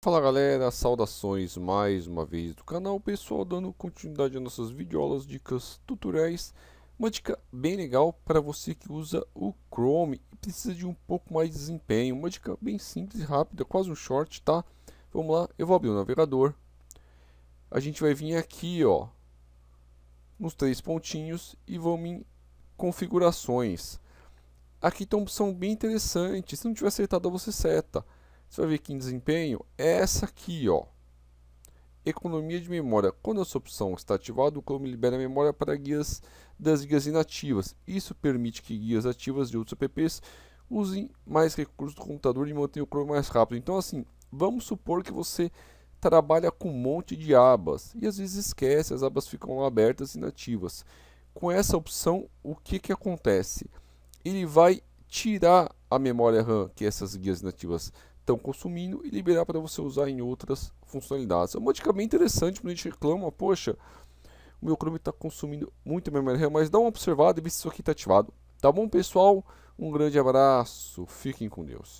Fala galera, saudações mais uma vez do canal pessoal, dando continuidade às nossas videoaulas, dicas tutoriais Uma dica bem legal para você que usa o Chrome e precisa de um pouco mais de desempenho Uma dica bem simples e rápida, quase um short, tá? Vamos lá, eu vou abrir o navegador A gente vai vir aqui, ó Nos três pontinhos e vamos em configurações Aqui tem uma opção bem interessante, se não tiver acertado você seta você vai ver que em desempenho é essa aqui, ó. Economia de memória. Quando essa opção está ativada, o Chrome libera a memória para guias das guias inativas. Isso permite que guias ativas de outros apps usem mais recursos do computador e mantenham o Chrome mais rápido. Então, assim, vamos supor que você trabalha com um monte de abas e às vezes esquece, as abas ficam abertas e inativas. Com essa opção, o que, que acontece? Ele vai tirar a memória RAM que é essas guias nativas estão consumindo e liberar para você usar em outras funcionalidades. É uma dica bem interessante, quando a gente reclama, poxa, o meu Chrome está consumindo muito memória RAM, mas dá uma observada e vê se isso aqui está ativado. Tá bom, pessoal? Um grande abraço, fiquem com Deus.